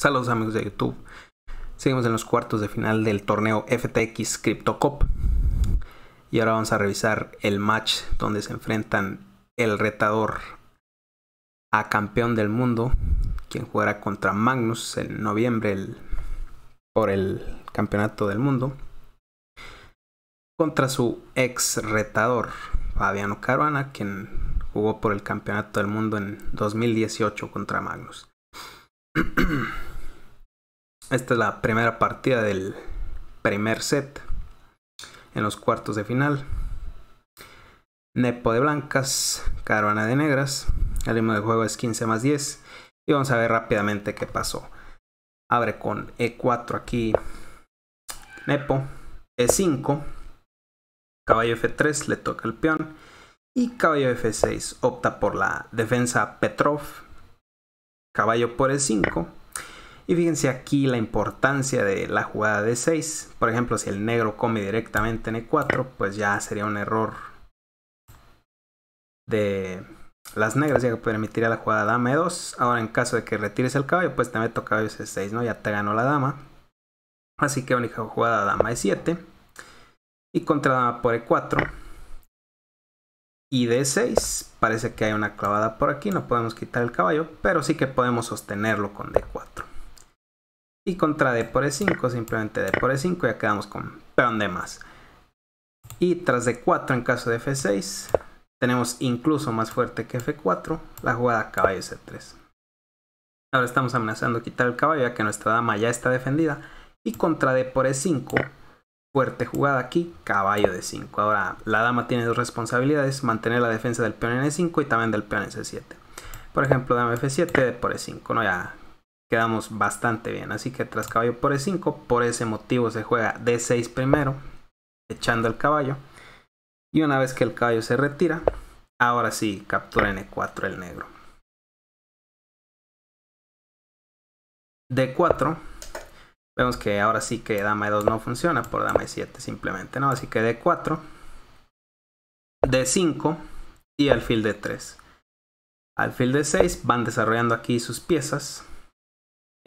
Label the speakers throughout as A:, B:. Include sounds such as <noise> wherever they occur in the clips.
A: Saludos amigos de YouTube. Seguimos en los cuartos de final del torneo FTX Crypto Cup. Y ahora vamos a revisar el match donde se enfrentan el retador a campeón del mundo, quien jugará contra Magnus en noviembre por el campeonato del mundo, contra su ex retador, Fabiano Caruana, quien jugó por el campeonato del mundo en 2018 contra Magnus. <clears throat> Esta es la primera partida del primer set en los cuartos de final. Nepo de blancas, caravana de negras. El ritmo de juego es 15 más 10. Y vamos a ver rápidamente qué pasó. Abre con E4 aquí. Nepo. E5. Caballo F3 le toca el peón. Y caballo F6 opta por la defensa Petrov. Caballo por E5 y fíjense aquí la importancia de la jugada de 6. Por ejemplo, si el negro come directamente en E4, pues ya sería un error de las negras, ya que permitiría la jugada dama E2. Ahora, en caso de que retires el caballo, pues te meto caballo C6, ¿no? Ya te ganó la dama. Así que única jugada dama E7. Y contra dama por E4. Y D6, parece que hay una clavada por aquí, no podemos quitar el caballo, pero sí que podemos sostenerlo con D4 y contra D por E5, simplemente D por E5 ya quedamos con peón de más. Y tras D4 en caso de F6, tenemos incluso más fuerte que F4 la jugada caballo C3. Ahora estamos amenazando quitar el caballo ya que nuestra dama ya está defendida. Y contra D por E5, fuerte jugada aquí, caballo d 5. Ahora la dama tiene dos responsabilidades, mantener la defensa del peón en E5 y también del peón en C7. Por ejemplo, dama F7, D por E5, ¿no? ya quedamos bastante bien. Así que tras caballo por E5, por ese motivo se juega D6 primero, echando el caballo. Y una vez que el caballo se retira, ahora sí captura en e 4 el negro. D4, vemos que ahora sí que dama E2 no funciona por dama E7 simplemente, ¿no? Así que D4, D5 y alfil D3. Alfil de 6 van desarrollando aquí sus piezas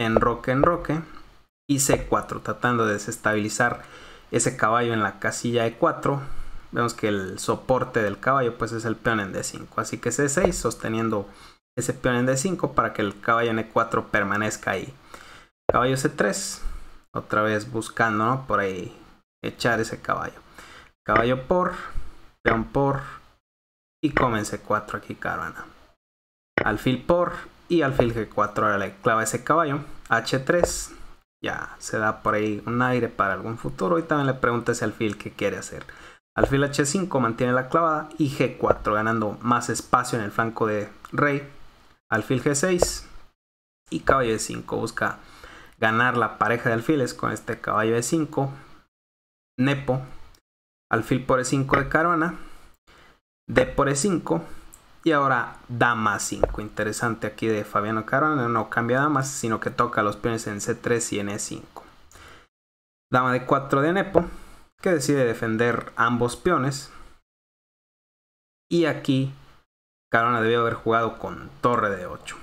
A: en roque y C4 tratando de desestabilizar ese caballo en la casilla E4 vemos que el soporte del caballo pues es el peón en D5 así que C6 sosteniendo ese peón en D5 para que el caballo en E4 permanezca ahí caballo C3 otra vez buscando ¿no? por ahí echar ese caballo caballo por peón por y comen C4 aquí caravana alfil por y alfil G4 ahora le clava ese caballo. H3 ya se da por ahí un aire para algún futuro y también le pregunta ese alfil que quiere hacer. Alfil H5 mantiene la clavada y G4 ganando más espacio en el flanco de rey. Alfil G6 y caballo de 5 busca ganar la pareja de alfiles con este caballo de 5. Nepo. Alfil por E5 de Carona. D por E5 y ahora dama 5. Interesante aquí de Fabiano Carone No cambia damas, sino que toca los peones en C3 y en E5. Dama de 4 de Nepo, que decide defender ambos peones. Y aquí Carona debió haber jugado con torre de 8.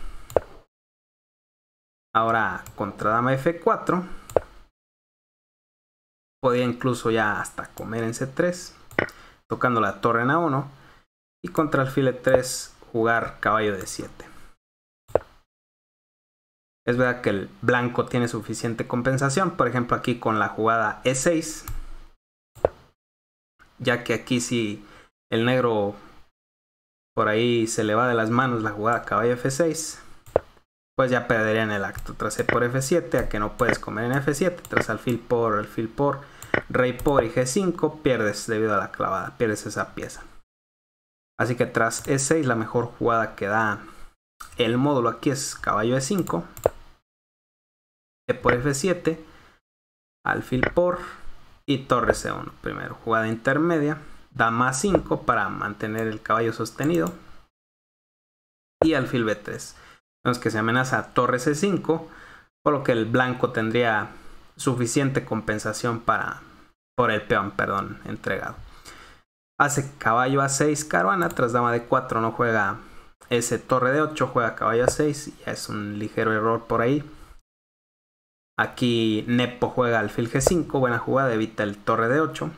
A: Ahora contra dama F4. Podía incluso ya hasta comer en C3. Tocando la torre en A1 y contra alfil 3 jugar caballo de 7. Es verdad que el blanco tiene suficiente compensación, por ejemplo aquí con la jugada E6. Ya que aquí si el negro por ahí se le va de las manos la jugada caballo F6, pues ya perdería en el acto. Tras E por F7, a que no puedes comer en F7, tras alfil por, alfil por, rey por y G5, pierdes debido a la clavada, pierdes esa pieza. Así que tras E6 la mejor jugada que da el módulo aquí es caballo E5. E por F7. Alfil por. Y torre C1 primero. Jugada intermedia. da más 5 para mantener el caballo sostenido. Y alfil B3. vemos que se amenaza torre C5. Por lo que el blanco tendría suficiente compensación para por el peón, perdón, entregado. Hace caballo a 6 caruana, tras dama de 4 no juega ese torre de 8, juega caballo a 6, ya es un ligero error por ahí. Aquí Nepo juega alfil G5, buena jugada, evita el torre de 8.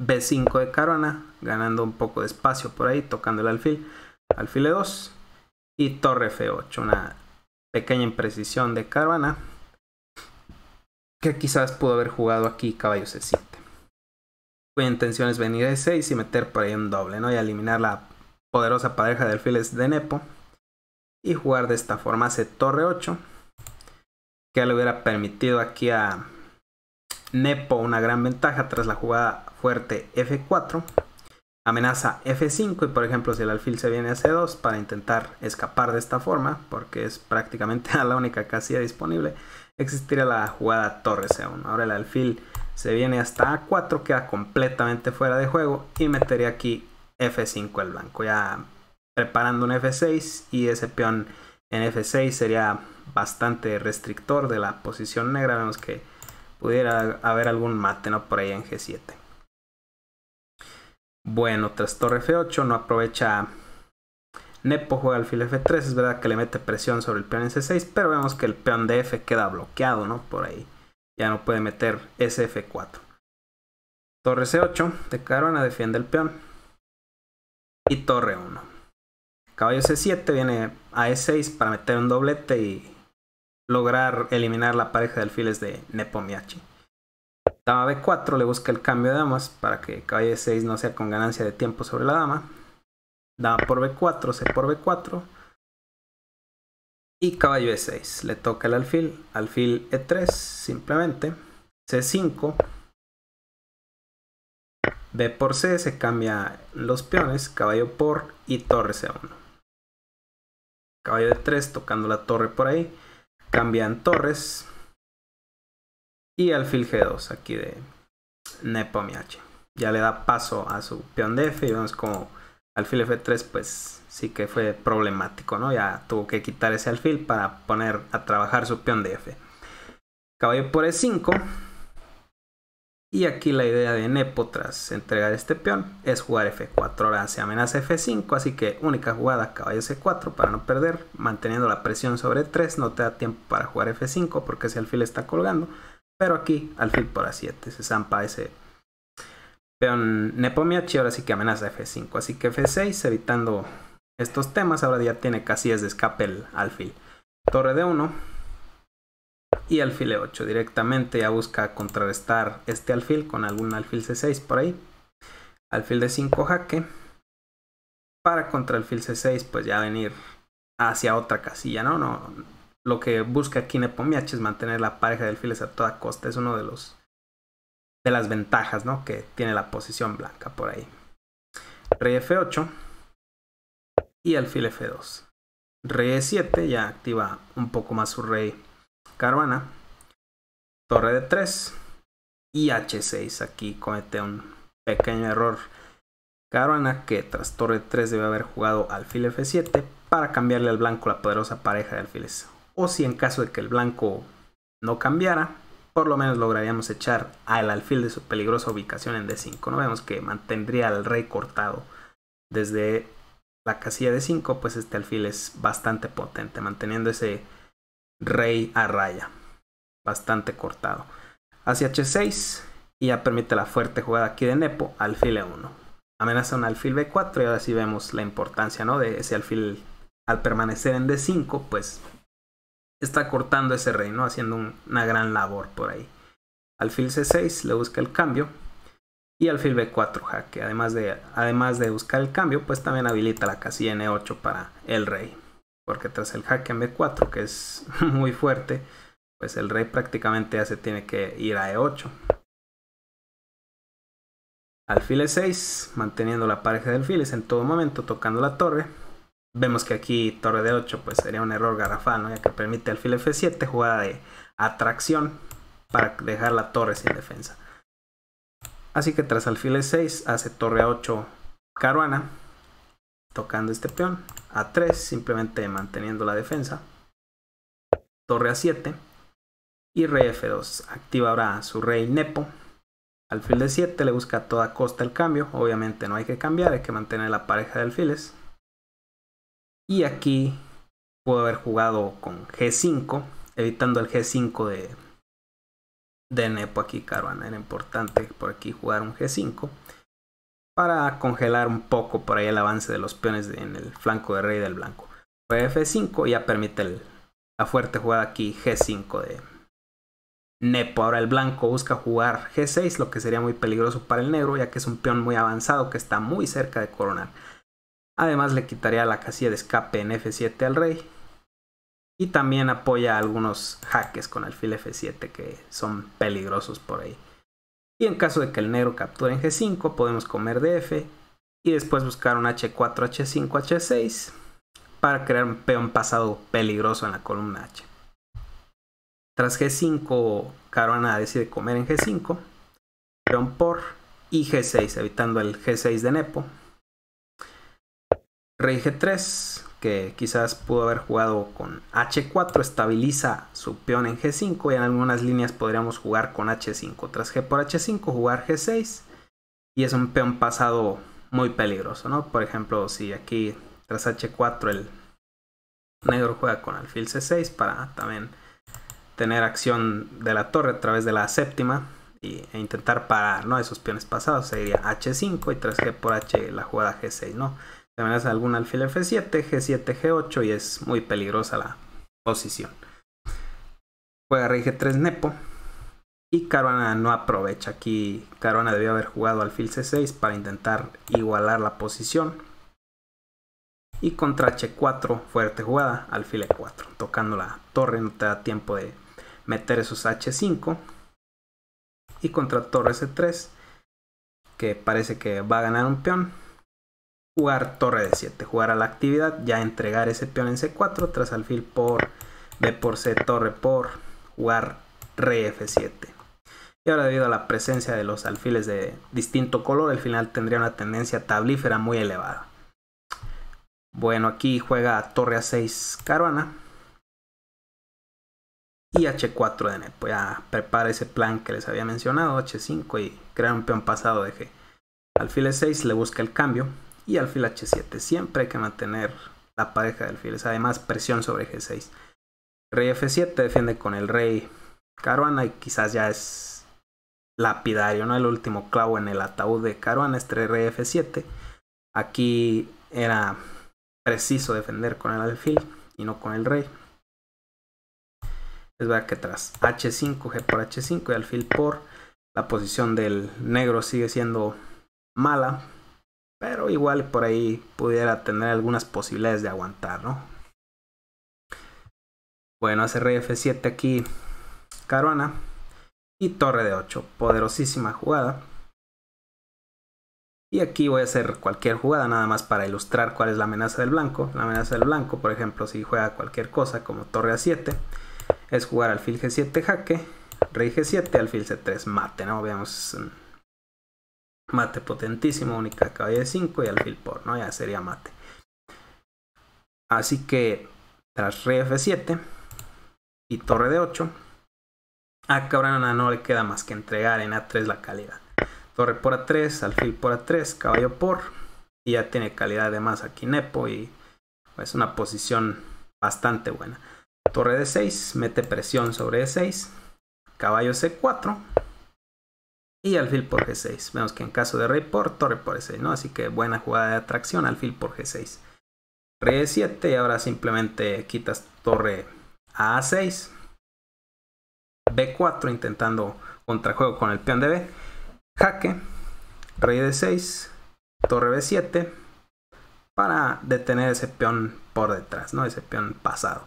A: B5 de caruana, ganando un poco de espacio por ahí, tocando el alfil. Alfil E2 y torre F8, una pequeña imprecisión de caruana que quizás pudo haber jugado aquí caballo C5 mi intención es venir a 6 y meter por ahí un doble, ¿no? Y eliminar la poderosa pareja de alfiles de Nepo. Y jugar de esta forma hace torre 8. Que le hubiera permitido aquí a Nepo una gran ventaja tras la jugada fuerte F4. Amenaza F5 y por ejemplo si el alfil se viene a C2 para intentar escapar de esta forma, porque es prácticamente <laughs> la única casilla disponible, existiría la jugada torre C1. Ahora el alfil se viene hasta A4, queda completamente fuera de juego y metería aquí F5 el blanco, ya preparando un F6 y ese peón en F6 sería bastante restrictor de la posición negra, vemos que pudiera haber algún mate ¿no? por ahí en G7. Bueno, tras torre F8 no aprovecha Nepo juega alfil F3, es verdad que le mete presión sobre el peón en C6, pero vemos que el peón de F queda bloqueado, ¿no? Por ahí. Ya no puede meter SF4. Torre C8 de carona defiende el peón. Y torre 1. Caballo C7 viene a E6 para meter un doblete y lograr eliminar la pareja de alfiles de Nepomiachi. Dama B4 le busca el cambio de damas para que caballo E6 no sea con ganancia de tiempo sobre la dama. Da por B4, C por B4. Y caballo E6. Le toca el alfil. Alfil E3, simplemente. C5. B por C, se cambia los peones. Caballo por y torre C1. Caballo E3 tocando la torre por ahí. Cambian torres. Y alfil G2 aquí de Nepomiache. Ya le da paso a su peón de F y vemos como alfil F3 pues sí que fue problemático, ¿no? Ya tuvo que quitar ese alfil para poner a trabajar su peón de F. Caballo por E5. Y aquí la idea de Nepo tras entregar este peón es jugar F4. Ahora se amenaza F5, así que única jugada caballo C4 para no perder, manteniendo la presión sobre 3. No te da tiempo para jugar F5 porque ese alfil está colgando. Pero aquí alfil por A7 se zampa ese pero Nepomiachi ahora sí que amenaza F5, así que F6 evitando estos temas, ahora ya tiene casillas de escape el alfil. Torre de 1 y alfil E8 directamente ya busca contrarrestar este alfil con algún alfil C6 por ahí. Alfil de 5 jaque. Para contra el alfil C6 pues ya venir hacia otra casilla, ¿no? no lo que busca aquí Nepomiachi es mantener la pareja de alfiles a toda costa, es uno de los las ventajas ¿no? que tiene la posición blanca por ahí. Rey F8 y alfil F2. Rey E7 ya activa un poco más su rey caruana Torre D3 y H6. Aquí comete un pequeño error caruana que tras torre 3 debe haber jugado alfil F7 para cambiarle al blanco la poderosa pareja de alfiles. O si en caso de que el blanco no cambiara, por lo menos lograríamos echar al alfil de su peligrosa ubicación en D5. No vemos que mantendría al rey cortado desde la casilla de 5, pues este alfil es bastante potente, manteniendo ese rey a raya, bastante cortado. Hacia H6 y ya permite la fuerte jugada aquí de Nepo, alfil E1. Amenaza un alfil B4 y ahora sí vemos la importancia ¿no? de ese alfil al permanecer en D5, pues está cortando ese rey, ¿no? Haciendo una gran labor por ahí. Alfil C6 le busca el cambio. Y alfil B4 jaque. Además de, además de buscar el cambio, pues también habilita la casilla N8 para el rey. Porque tras el jaque en B4, que es <laughs> muy fuerte, pues el rey prácticamente ya se tiene que ir a E8. Alfil E6, manteniendo la pareja de alfiles en todo momento, tocando la torre. Vemos que aquí torre de 8 pues sería un error garrafal, ya que permite alfil f7, jugada de atracción para dejar la torre sin defensa. Así que tras alfil e6 hace torre a 8 caruana, tocando este peón. A3, simplemente manteniendo la defensa. Torre a7 y rey f2. Activa ahora su rey nepo. Alfil de 7 le busca a toda costa el cambio. Obviamente no hay que cambiar, hay que mantener la pareja de alfiles. Y aquí puedo haber jugado con G5, evitando el G5 de, de Nepo aquí, Caruana. Era importante por aquí jugar un G5 para congelar un poco por ahí el avance de los peones en el flanco de rey del blanco. F5 ya permite la fuerte jugada aquí G5 de Nepo. Ahora el blanco busca jugar G6, lo que sería muy peligroso para el negro, ya que es un peón muy avanzado que está muy cerca de coronar. Además le quitaría la casilla de escape en F7 al rey. Y también apoya algunos jaques con alfil F7 que son peligrosos por ahí. Y en caso de que el negro capture en G5 podemos comer de F y después buscar un H4, H5, H6 para crear un peón pasado peligroso en la columna H. Tras G5, Caruana decide comer en G5, peón por y G6, evitando el G6 de Nepo. Rey G3, que quizás pudo haber jugado con H4, estabiliza su peón en G5 y en algunas líneas podríamos jugar con H5. Tras G por H5, jugar G6 y es un peón pasado muy peligroso, ¿no? Por ejemplo, si aquí tras H4 el negro juega con alfil C6 para también tener acción de la torre a través de la séptima y, e intentar parar, ¿no? Esos peones pasados sería H5 y tras G por H la jugada G6, ¿no? te hace algún alfil F7, G7, G8 y es muy peligrosa la posición. Juega rg 3 Nepo. Y Caruana no aprovecha. Aquí Caruana debió haber jugado alfil C6 para intentar igualar la posición. Y contra H4, fuerte jugada, alfil E4. Tocando la torre no te da tiempo de meter esos H5. Y contra torre C3, que parece que va a ganar un peón jugar torre de 7, jugar a la actividad, ya entregar ese peón en C4, tras alfil por B por C, torre por jugar re F7. Y ahora debido a la presencia de los alfiles de distinto color, el final tendría una tendencia tablífera muy elevada. Bueno, aquí juega torre a 6 caruana. Y H4 de voy a prepara ese plan que les había mencionado, H5 y crear un peón pasado de G. Alfil 6 le busca el cambio, y alfil h7. Siempre hay que mantener la pareja de alfiles. Además, presión sobre g6. Rey f7 defiende con el rey Caruana y quizás ya es lapidario, ¿no? El último clavo en el ataúd de Caruana es rey f7. Aquí era preciso defender con el alfil y no con el rey. Es verdad que tras h5, g por h5 y alfil por, la posición del negro sigue siendo mala, pero igual por ahí pudiera tener algunas posibilidades de aguantar, ¿no? Bueno, hace rey F7 aquí Caruana. Y torre de 8. Poderosísima jugada. Y aquí voy a hacer cualquier jugada nada más para ilustrar cuál es la amenaza del blanco. La amenaza del blanco, por ejemplo, si juega cualquier cosa como torre a 7, es jugar alfil G7 jaque, rey G7, alfil C3 mate, ¿no? Veamos Mate potentísimo, única caballo de 5 y alfil por, ¿no? Ya sería mate. Así que tras rey F7 y torre de 8, a Cabrana no le queda más que entregar en A3 la calidad. Torre por A3, alfil por A3, caballo por, y ya tiene calidad además aquí Nepo y es pues, una posición bastante buena. Torre de 6, mete presión sobre E6, caballo C4, y alfil por g6. Vemos que en caso de rey por, torre por e6, ¿no? Así que buena jugada de atracción, alfil por g6. Rey de 7 y ahora simplemente quitas torre a 6 b4 intentando contrajuego con el peón de b. Jaque, rey de 6 torre b7 para detener ese peón por detrás, ¿no? Ese peón pasado.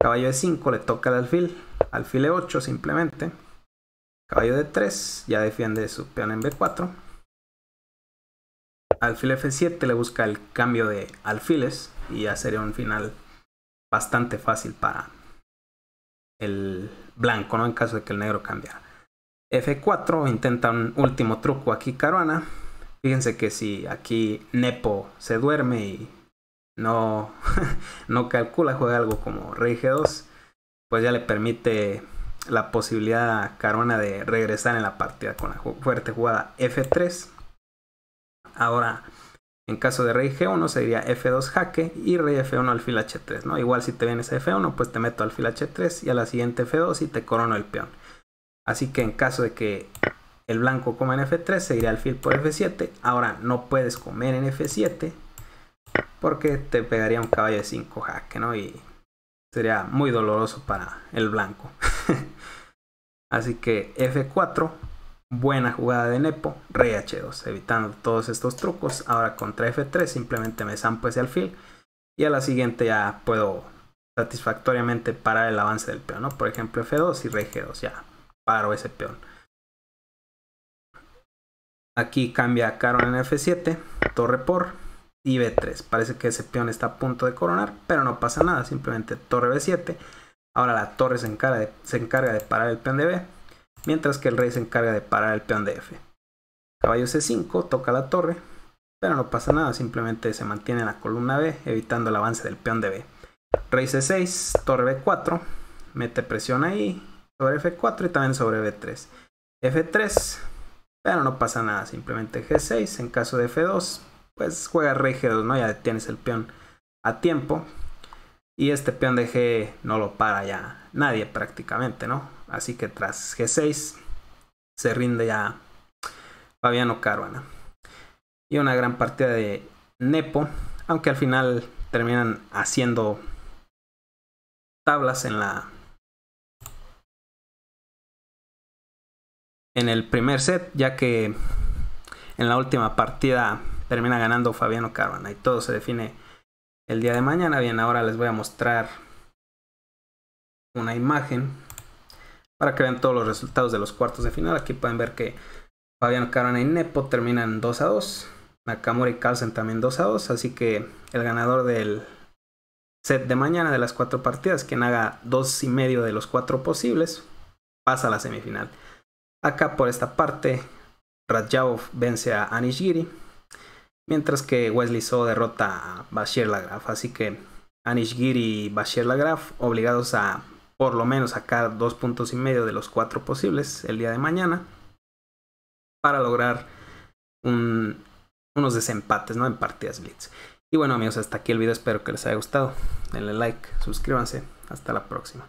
A: Caballo e5 le toca al alfil, alfil e8 simplemente. Caballo de 3 ya defiende su peón en B4. Alfil F7 le busca el cambio de alfiles y ya sería un final bastante fácil para el blanco, ¿no? En caso de que el negro cambiara. F4 intenta un último truco aquí Caruana. Fíjense que si aquí Nepo se duerme y no, <laughs> no calcula, juega algo como Rey G2, pues ya le permite la posibilidad Carona de regresar en la partida con la fuerte jugada F3. Ahora, en caso de rey G1 sería F2 jaque y rey F1 alfil H3, ¿no? Igual si te vienes a F1, pues te meto alfil H3 y a la siguiente F2 y te corono el peón. Así que en caso de que el blanco coma en F3, al alfil por F7. Ahora no puedes comer en F7 porque te pegaría un caballo de 5 jaque, ¿no? Y Sería muy doloroso para el blanco. <laughs> Así que F4, buena jugada de Nepo, rey H2, evitando todos estos trucos. Ahora contra F3 simplemente me zampo ese alfil y a la siguiente ya puedo satisfactoriamente parar el avance del peón, ¿no? Por ejemplo F2 y rey G2, ya paro ese peón. Aquí cambia Caro en F7, torre por y B3. Parece que ese peón está a punto de coronar, pero no pasa nada, simplemente torre B7. Ahora la torre se encarga de, se encarga de parar el peón de B, mientras que el rey se encarga de parar el peón de F. Caballo C5 toca la torre, pero no pasa nada, simplemente se mantiene en la columna B, evitando el avance del peón de B. Rey C6, torre B4, mete presión ahí sobre F4 y también sobre B3. F3, pero no pasa nada, simplemente G6 en caso de F2, pues juega rey G2, ¿no? Ya tienes el peón a tiempo. Y este peón de G no lo para ya nadie prácticamente, ¿no? Así que tras G6 se rinde ya Fabiano Caruana. Y una gran partida de Nepo, aunque al final terminan haciendo tablas en la en el primer set, ya que en la última partida termina ganando Fabiano Caruana. Y todo se define el día de mañana. Bien, ahora les voy a mostrar una imagen para que vean todos los resultados de los cuartos de final. Aquí pueden ver que Fabiano Caruana y Nepo terminan 2 a 2. Nakamura y Carlsen también 2 a 2. Así que el ganador del set de mañana de las cuatro partidas, quien haga dos y medio de los cuatro posibles, pasa a la semifinal. Acá por esta parte, Radjavov vence a Giri. Mientras que Wesley So derrota a Bashir Lagraf. Así que Anish Giri y Bashir Lagraf obligados a por lo menos sacar dos puntos y medio de los cuatro posibles el día de mañana. Para lograr unos desempates ¿no? en partidas Blitz. Y bueno amigos, hasta aquí el video. Espero que les haya gustado. Denle like, suscríbanse. Hasta la próxima.